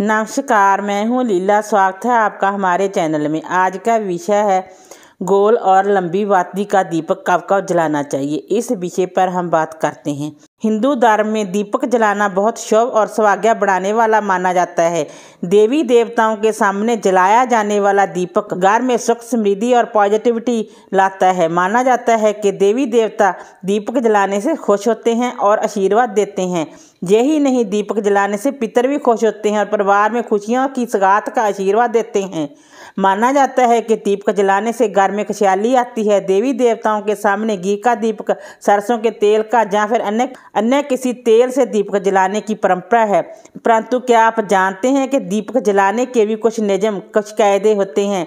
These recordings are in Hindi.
नमस्कार मैं हूं लीला स्वागत है आपका हमारे चैनल में आज का विषय है गोल और लंबी वादी का दीपक कब कब जलाना चाहिए इस विषय पर हम बात करते हैं हिंदू धर्म में दीपक जलाना बहुत शुभ और सौभाग्य बढ़ाने वाला माना जाता है देवी देवताओं के सामने जलाया जाने वाला दीपक घर में सुख समृद्धि और पॉजिटिविटी लाता है माना जाता है कि देवी देवता दीपक जलाने से खुश होते हैं और आशीर्वाद देते हैं यही नहीं दीपक जलाने से पितर भी खुश होते हैं और परिवार में खुशियों की सगात का आशीर्वाद देते हैं माना जाता है कि दीपक जलाने से घर में खुशहाली आती है देवी देवताओं के सामने घी का दीपक सरसों के तेल का या फिर अन्य अन्य किसी तेल से दीपक जलाने की परंपरा है परंतु क्या आप जानते हैं कि दीपक जलाने के भी कुछ निजम कुछ कायदे होते हैं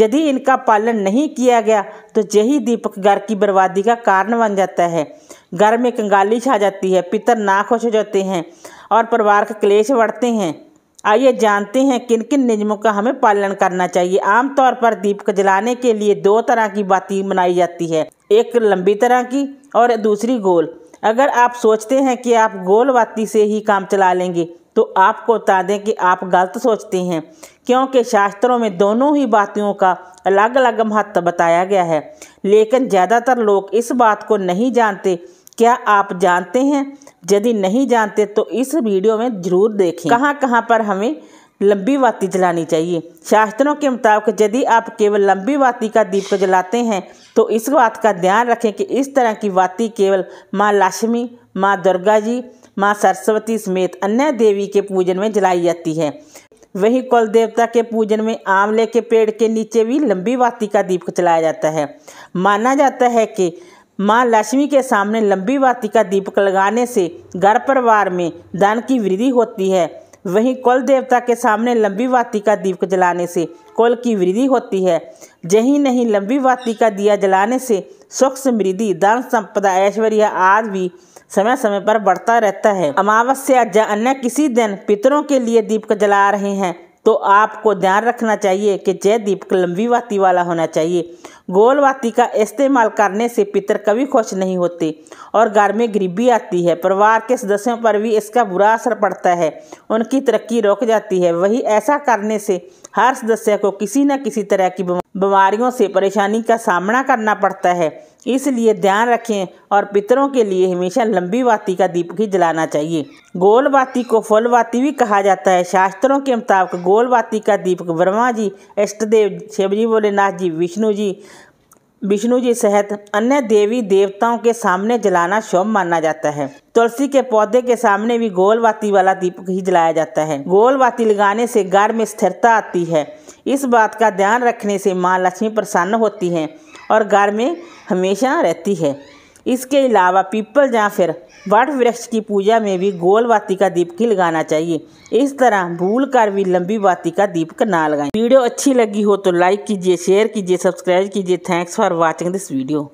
यदि इनका पालन नहीं किया गया तो यही दीपक घर की बर्बादी का कारण बन जाता है घर में कंगाली छा जाती है पितर नाखुश हो जाते हैं और परिवार के क्लेश बढ़ते हैं आइए जानते हैं किन किन नियमों का हमें पालन करना चाहिए आमतौर पर दीपक जलाने के लिए दो तरह की बाती मनाई जाती है एक लंबी तरह की और दूसरी गोल अगर आप सोचते हैं कि आप गोल बाती से ही काम चला लेंगे तो आपको बता दें कि आप गलत सोचते हैं क्योंकि शास्त्रों में दोनों ही बातियों का अलग अलग महत्व बताया गया है लेकिन ज़्यादातर लोग इस बात को नहीं जानते क्या आप जानते हैं यदि नहीं जानते तो इस वीडियो में ज़रूर देखें कहाँ कहाँ पर हमें लंबी बाती जलानी चाहिए शास्त्रों के मुताबिक यदि आप केवल लंबी बाती का दीपक जलाते हैं तो इस बात का ध्यान रखें कि इस तरह की बाती केवल माँ लक्ष्मी माँ दुर्गा जी माँ सरस्वती समेत अन्य देवी के पूजन में जलाई जाती है वही कुल देवता के पूजन में आंवले के पेड़ के नीचे भी लंबी बाती का दीपक जलाया जाता है माना जाता है कि मां लक्ष्मी के सामने लंबी वाती का दीपक लगाने से घर परिवार में धन की वृद्धि होती है वहीं कुल देवता के सामने लंबी वाती का दीपक जलाने से कुल की वृद्धि होती है यही नहीं लंबी वाती का दिया जलाने से सुख समृद्धि धन संपदा ऐश्वर्य आदि भी समय समय पर बढ़ता रहता है अमावस्या या अन्य किसी दिन पितरों के लिए दीपक जला रहे हैं तो आपको ध्यान रखना चाहिए कि जय लंबी वाती वाला होना चाहिए गोल वाती का इस्तेमाल करने से पितर कभी खुश नहीं होते और घर में गरीबी आती है परिवार के सदस्यों पर भी इसका बुरा असर पड़ता है उनकी तरक्की रोक जाती है वही ऐसा करने से हर सदस्य को किसी न किसी तरह की बीमारियों से परेशानी का सामना करना पड़ता है इसलिए ध्यान रखें और पितरों के लिए हमेशा लंबी बाती का दीप ही जलाना चाहिए गोल बाती को फल बाती भी कहा जाता है शास्त्रों के मुताबिक गोल बाती का दीपक ब्रह्मा जी अष्टदेव शिवजी भोलेनाथ जी विष्णु जी विष्णु जी सहित अन्य देवी देवताओं के सामने जलाना शुभ माना जाता है तुलसी के पौधे के सामने भी गोलवाती वाला दीपक ही जलाया जाता है गोलवाती लगाने से घर में स्थिरता आती है इस बात का ध्यान रखने से माँ लक्ष्मी प्रसन्न होती हैं और घर में हमेशा रहती है इसके अलावा पीपल फिर वट वृक्ष की पूजा में भी गोल दीपक ही लगाना चाहिए इस तरह भूल कर भी लंबी वाती का दीपक ना लगाएं वीडियो अच्छी लगी हो तो लाइक कीजिए शेयर कीजिए सब्सक्राइब कीजिए thanks for watching this video